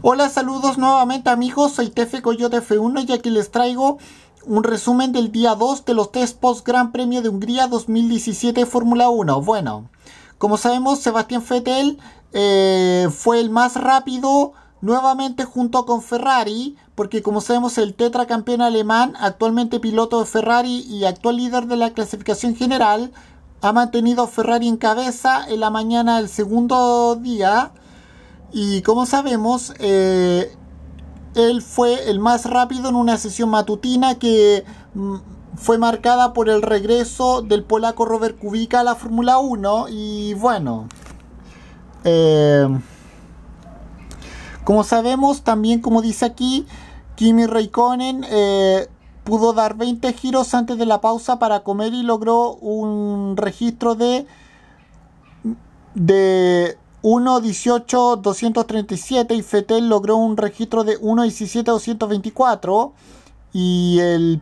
Hola, saludos nuevamente amigos, soy Tefe Coyote F1 y aquí les traigo un resumen del día 2 de los test post Gran Premio de Hungría 2017 Fórmula 1. Bueno, como sabemos, Sebastián Vettel eh, fue el más rápido nuevamente junto con Ferrari, porque como sabemos el tetracampeón alemán, actualmente piloto de Ferrari y actual líder de la clasificación general, ha mantenido a Ferrari en cabeza en la mañana del segundo día y como sabemos, eh, él fue el más rápido en una sesión matutina que mm, fue marcada por el regreso del polaco Robert Kubica a la Fórmula 1. Y bueno, eh, como sabemos, también como dice aquí, Kimi Raikkonen eh, pudo dar 20 giros antes de la pausa para comer y logró un registro de, de 237 y Fettel logró un registro de 1.17.224 y el,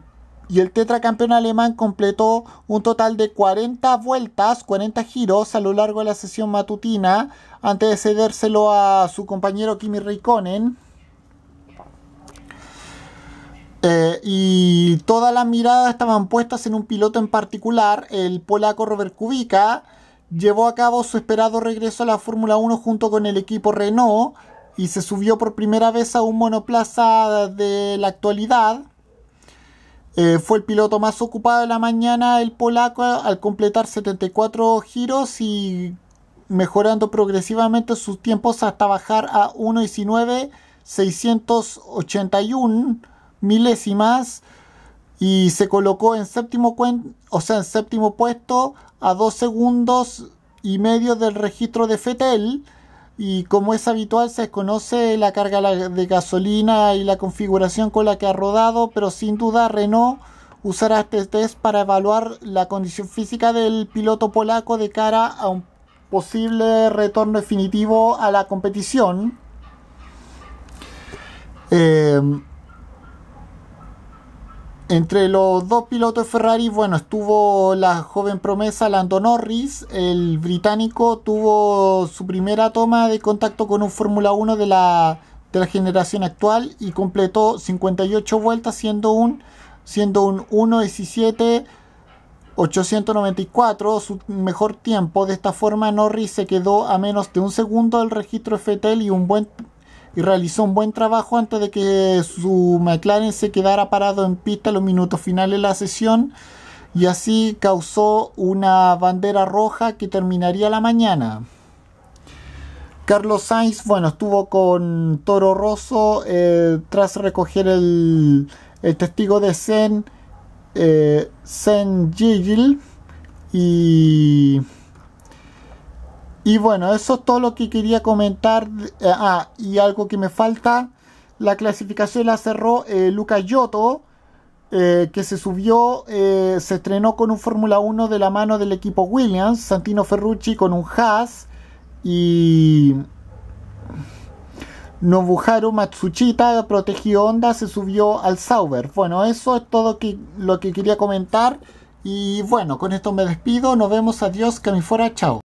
y el tetracampeón alemán completó un total de 40 vueltas, 40 giros a lo largo de la sesión matutina antes de cedérselo a su compañero Kimi Raikkonen. Eh, y todas las miradas estaban puestas en un piloto en particular, el polaco Robert Kubica, llevó a cabo su esperado regreso a la Fórmula 1 junto con el equipo Renault y se subió por primera vez a un monoplaza de la actualidad. Eh, fue el piloto más ocupado de la mañana, el polaco, al completar 74 giros y mejorando progresivamente sus tiempos hasta bajar a 1.19.681 milésimas y se colocó en séptimo, o sea, en séptimo puesto a dos segundos y medio del registro de Fetel y como es habitual se desconoce la carga de gasolina y la configuración con la que ha rodado, pero sin duda Renault usará este test para evaluar la condición física del piloto polaco de cara a un posible retorno definitivo a la competición. Eh, entre los dos pilotos de Ferrari, bueno, estuvo la joven promesa Lando Norris, el británico tuvo su primera toma de contacto con un Fórmula 1 de la, generación actual y completó 58 vueltas siendo un, siendo un 894, su mejor tiempo. De esta forma, Norris se quedó a menos de un segundo del registro de Fetel y un buen y realizó un buen trabajo antes de que su McLaren se quedara parado en pista los minutos finales de la sesión y así causó una bandera roja que terminaría la mañana. Carlos Sainz, bueno, estuvo con Toro Rosso eh, tras recoger el, el, testigo de Zen, Zen eh, y y bueno, eso es todo lo que quería comentar. Eh, ah, y algo que me falta, la clasificación la cerró eh, Luca Giotto, eh, que se subió, se estrenó con un Fórmula 1 de la mano del equipo Williams, Santino Ferrucci con un Haas y Nobuharu Matsuchita protegió Honda, se subió al Sauber. Bueno, eso es todo lo que quería comentar. Y bueno, con esto me despido. Nos vemos. Adiós. fuera. Chao.